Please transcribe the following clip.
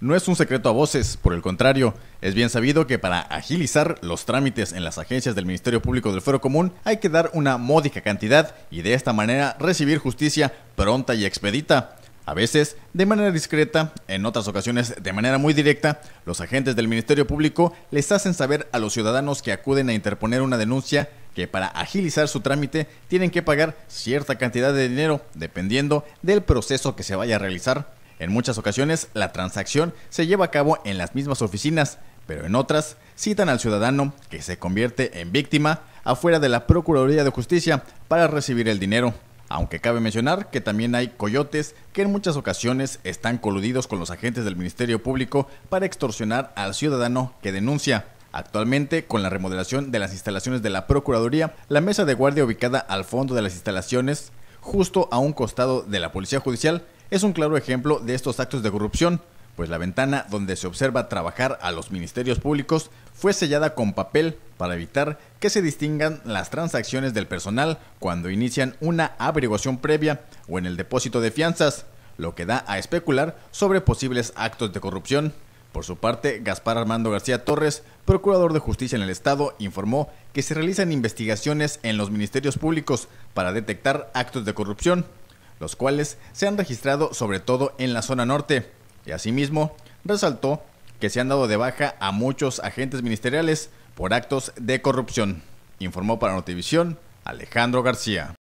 No es un secreto a voces, por el contrario, es bien sabido que para agilizar los trámites en las agencias del Ministerio Público del Fuero Común hay que dar una módica cantidad y de esta manera recibir justicia pronta y expedita. A veces, de manera discreta, en otras ocasiones de manera muy directa, los agentes del Ministerio Público les hacen saber a los ciudadanos que acuden a interponer una denuncia que para agilizar su trámite tienen que pagar cierta cantidad de dinero dependiendo del proceso que se vaya a realizar. En muchas ocasiones la transacción se lleva a cabo en las mismas oficinas, pero en otras citan al ciudadano que se convierte en víctima afuera de la Procuraduría de Justicia para recibir el dinero. Aunque cabe mencionar que también hay coyotes que en muchas ocasiones están coludidos con los agentes del Ministerio Público para extorsionar al ciudadano que denuncia. Actualmente, con la remodelación de las instalaciones de la Procuraduría, la mesa de guardia ubicada al fondo de las instalaciones, justo a un costado de la Policía Judicial, es un claro ejemplo de estos actos de corrupción, pues la ventana donde se observa trabajar a los ministerios públicos fue sellada con papel para evitar que se distingan las transacciones del personal cuando inician una averiguación previa o en el depósito de fianzas, lo que da a especular sobre posibles actos de corrupción. Por su parte, Gaspar Armando García Torres, procurador de justicia en el Estado, informó que se realizan investigaciones en los ministerios públicos para detectar actos de corrupción los cuales se han registrado sobre todo en la zona norte. Y asimismo, resaltó que se han dado de baja a muchos agentes ministeriales por actos de corrupción. Informó para Notivisión Alejandro García.